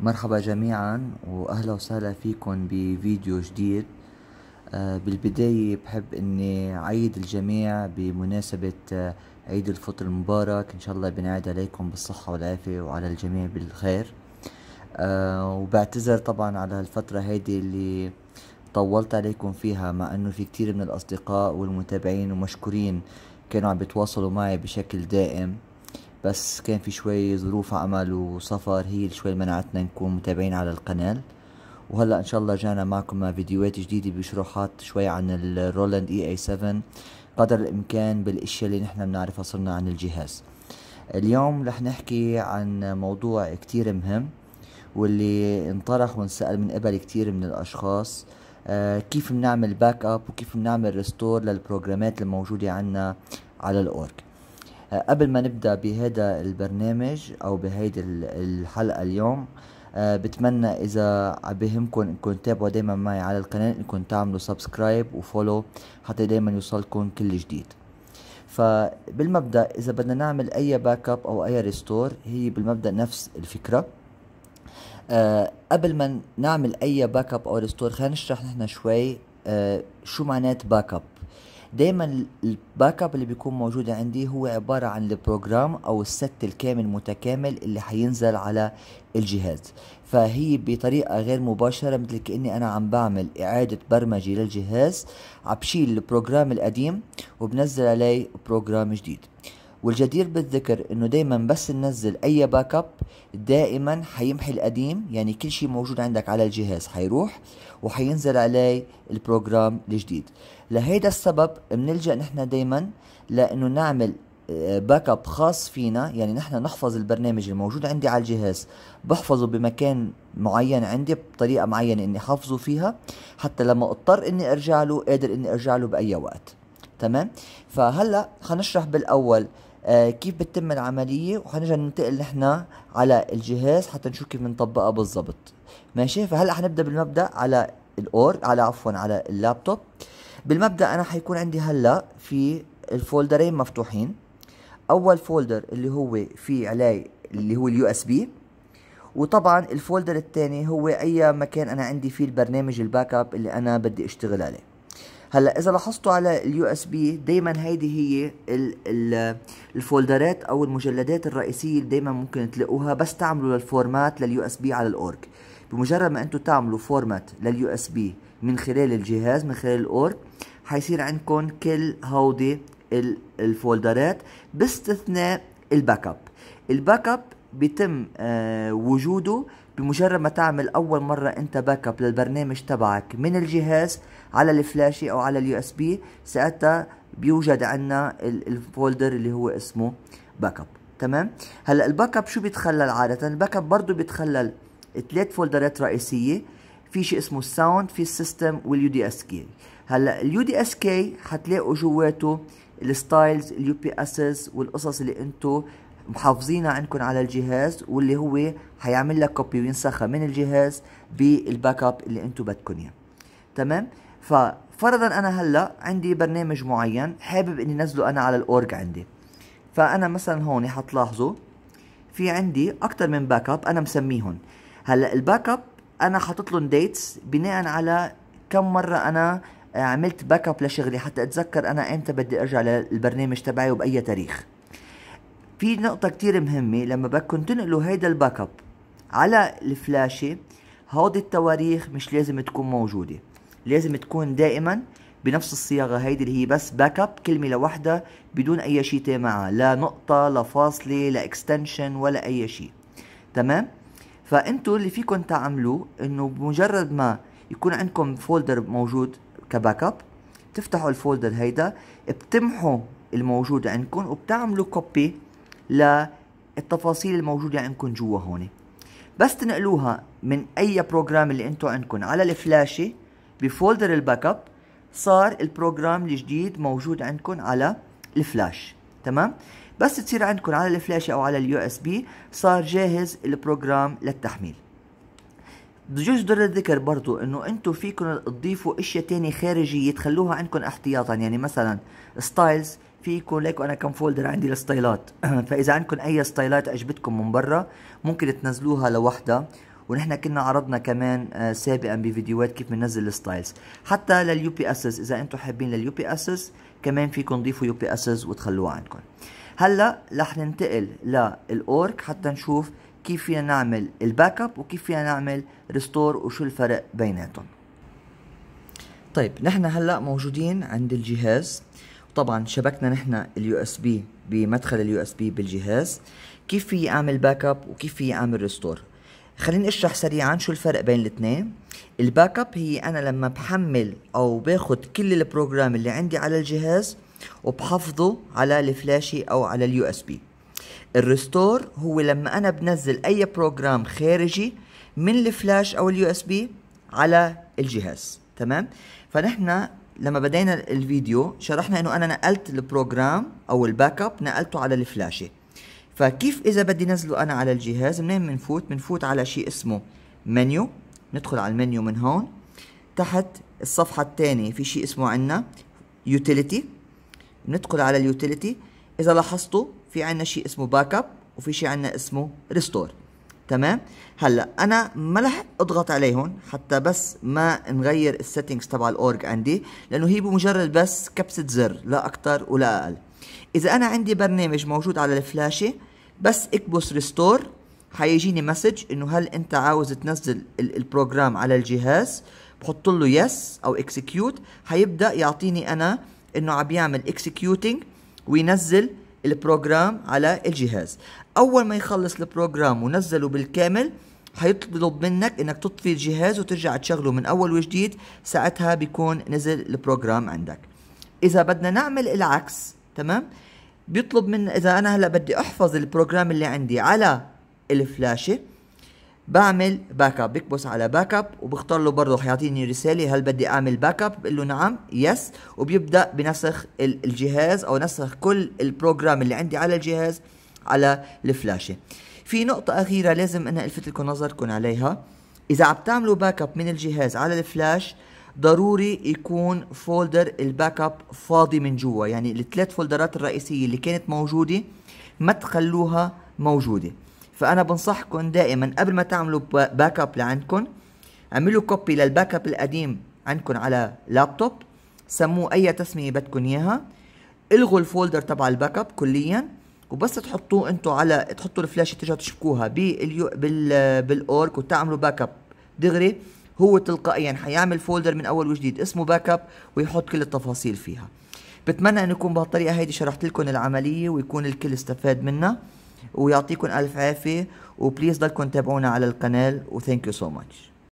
مرحبا جميعا واهلا وسهلا فيكم بفيديو جديد آه، بالبداية بحب اني عيد الجميع بمناسبة آه، عيد الفطر المبارك ان شاء الله بنعيد عليكم بالصحة والعافية وعلى الجميع بالخير آه، وبعتذر طبعا على الفترة هيدي اللي طولت عليكم فيها مع انه في كتير من الاصدقاء والمتابعين ومشكورين كانوا عم بيتواصلوا معي بشكل دائم بس كان في شوي ظروف عمل وسفر هي اللي شوي منعتنا نكون متابعين على القناة وهلا ان شاء الله جانا معكم فيديوهات جديدة بشروحات شوي عن الرولاند اي اي 7 قدر الامكان بالاشياء اللي نحن بنعرفها صرنا عن الجهاز اليوم رح نحكي عن موضوع كتير مهم واللي انطرح وانسأل من قبل كتير من الاشخاص آه كيف بنعمل باك اب وكيف بنعمل ريستور للبروجرامات الموجودة عنا على الاورج آه، قبل ما نبدا بهذا البرنامج او بهيدي الحلقه اليوم أه بتمنى اذا بهمكم انكم تتابعوا دايما معي على القناه انكم تعملوا سبسكرايب وفولو حتى دايما يوصلكم كل جديد فبالمبدا اذا بدنا نعمل اي باك اب او اي ريستور هي بالمبدا نفس الفكره أه قبل ما نعمل اي باك اب او ريستور خلينا نشرح نحن شوي أه شو معنات باك اب دايما الباك اب اللي بيكون موجود عندي هو عبارة عن البروجرام او الست الكامل متكامل اللي حينزل على الجهاز فهي بطريقة غير مباشرة مثل كأني أنا عم بعمل إعادة برمجة للجهاز عم بشيل البروجرام القديم وبنزل عليه بروجرام جديد والجدير بالذكر انه دايما بس ننزل اي باك اب دائما حيمحي القديم يعني كل شيء موجود عندك على الجهاز حيروح وحينزل عليه البروجرام الجديد لهيدا السبب بنلجا نحن دايما لانه نعمل باك آه، اب خاص فينا يعني نحن نحفظ البرنامج الموجود عندي على الجهاز بحفظه بمكان معين عندي بطريقه معينه اني حافظه فيها حتى لما اضطر اني ارجع له قادر اني ارجع له باي وقت تمام فهلا حنشرح بالاول آه، كيف بتتم العملية وحنرجع ننتقل نحن على الجهاز حتى نشوف كيف بنطبقها بالضبط ماشي فهلا حنبدا بالمبدا على الاور على عفوا على اللابتوب بالمبدا انا حيكون عندي هلا في الفولدرين مفتوحين اول فولدر اللي هو في علي اللي هو اليو اس بي وطبعا الفولدر الثاني هو اي مكان انا عندي فيه البرنامج الباك اب اللي انا بدي اشتغل عليه هلا اذا لاحظتوا على اليو اس بي دايما هيدي هي الـ الـ الفولدرات او المجلدات الرئيسيه اللي دايما ممكن تلاقوها بس تعملوا الفورمات لليو اس بي على الاورج بمجرد ما انتم تعملوا فورمات لليو اس بي من خلال الجهاز من خلال الاورج حيصير عندكم كل هودي الفولدرات باستثناء الباك اب الباك اب بيتم آه وجوده بمجرد ما تعمل اول مرة انت باك اب للبرنامج تبعك من الجهاز على الفلاشة او على اليو اس بي ساعتها بيوجد عندنا الفولدر اللي هو اسمه باك اب تمام هلا الباك اب شو بيتخلل عادة الباك اب برضه بيتخلل ثلاث فولدرات رئيسية في شيء اسمه الساوند في السيستم واليو دي اس كي هلا اليو دي اس كي حتلاقوا جواته الستايلز اليو بي اسز والقصص اللي انتو محافظينها عندكم على الجهاز واللي هو حيعمل لك كوبي وينسخها من الجهاز بالباك اب اللي انتم بدكم اياه تمام ففرضا انا هلا عندي برنامج معين حابب اني نزله انا على الاورج عندي فانا مثلا هون حتلاحظوا في عندي اكثر من باك اب انا مسميهم هلا الباك اب انا حاطط لهم ديتس بناء على كم مره انا عملت باك اب لشغلي حتى اتذكر انا امتى بدي ارجع للبرنامج تبعي وباي تاريخ في نقطة كتير مهمة لما بدكم تنقلوا هيدا الباك اب على الفلاشة هودي التواريخ مش لازم تكون موجودة لازم تكون دائما بنفس الصياغة هيدي اللي هي بس باك اب كلمة لوحدها بدون أي شيء تامعها لا نقطة لا فاصلة لا اكستنشن ولا أي شيء تمام فأنتوا اللي فيكم تعملوه إنه بمجرد ما يكون عندكم فولدر موجود كباك اب بتفتحوا الفولدر هيدا بتمحوا الموجود عندكم وبتعملوا كوبي للتفاصيل الموجودة عندكم جوا هون بس تنقلوها من اي بروجرام اللي انتم عندكم على الفلاشة بفولدر الباك اب صار البروجرام الجديد موجود عندكم على الفلاش تمام بس تصير عندكم على الفلاشة او على اليو اس بي صار جاهز البروجرام للتحميل بجوز ضر الذكر برضو انه انتم فيكم تضيفوا اشياء تانية خارجية تخلوها عندكم احتياطا يعني مثلا ستايلز فيكم ليكوا انا كم فولدر عندي للستايلات فاذا عندكم اي ستايلات عجبتكم من برا ممكن تنزلوها لوحدها ونحن كنا عرضنا كمان آه، سابقا بفيديوهات كيف بننزل الستايلز حتى لليو بي اسس اذا انتم حابين لليو بي اسس كمان فيكم تضيفوا يو بي اسس وتخلوها عندكم هلا رح ننتقل للاورك حتى نشوف كيف فينا نعمل الباك اب وكيف فينا نعمل ريستور وشو الفرق بيناتهم طيب نحن هلا موجودين عند الجهاز طبعا شبكنا نحن اليو اس بي بمدخل اليو اس بي بالجهاز كيف في اعمل باك اب وكيف في اعمل ريستور خليني اشرح سريعا شو الفرق بين الاثنين الباك اب هي انا لما بحمل او باخذ كل البروجرام اللي عندي على الجهاز وبحفظه على الفلاشي او على اليو اس بي الريستور هو لما انا بنزل اي بروجرام خارجي من الفلاش او اليو اس بي على الجهاز تمام فنحن لما بدينا الفيديو شرحنا انه انا نقلت البروجرام او الباك اب نقلته على الفلاشه فكيف اذا بدي نزله انا على الجهاز منين بنفوت بنفوت على شيء اسمه منيو ندخل على المنيو من هون تحت الصفحه الثانيه في شيء اسمه عندنا يوتيليتي بندخل على اليوتيليتي اذا لاحظتوا في عندنا شيء اسمه باك اب وفي شيء عندنا اسمه ريستور تمام هلا انا ما رح اضغط عليهم حتى بس ما نغير السيتنجز تبع الاورج عندي لانه هي بمجرد بس كبسه زر لا اكثر ولا اقل اذا انا عندي برنامج موجود على الفلاشه بس اكبس ريستور حيجيني مسج انه هل انت عاوز تنزل البروجرام على الجهاز بحط له يس او اكسكيوت حيبدا يعطيني انا انه عم بيعمل اكسكيوتنج وينزل البروجرام على الجهاز اول ما يخلص البروجرام ونزله بالكامل حيطلب منك انك تطفي الجهاز وترجع تشغله من اول وجديد ساعتها بيكون نزل البروجرام عندك اذا بدنا نعمل العكس تمام بيطلب من اذا انا هلا بدي احفظ البروجرام اللي عندي على الفلاشه بعمل باك اب بكبس على باك اب وبختار له برضه حيعطيني رساله هل بدي اعمل باك اب بقول له نعم يس وبيبدا بنسخ الجهاز او نسخ كل البروجرام اللي عندي على الجهاز على الفلاشه في نقطه اخيره لازم انا الفت لكم نظركم عليها اذا عم تعملوا باك اب من الجهاز على الفلاش ضروري يكون فولدر الباك اب فاضي من جوا يعني الثلاث فولدرات الرئيسيه اللي كانت موجوده ما تخلوها موجوده فانا بنصحكم دائما قبل ما تعملوا باك اب لعندكم اعملوا كوبي للباك اب القديم عندكم على لابتوب سموه اي تسميه بدكم اياها الغوا الفولدر تبع الباك اب كليا وبس تحطوه انتم على تحطوا الفلاشه ترجعوا تشبكوها باليو بال بالاورك وتعملوا باك اب دغري هو تلقائيا حيعمل فولدر من اول وجديد اسمه باك اب ويحط كل التفاصيل فيها بتمنى ان يكون بهالطريقه هيدي شرحت لكم العمليه ويكون الكل استفاد منها ويعطيكم الف عافيه وبليز ضلكم تابعونا على القناه وثانك يو سو ماتش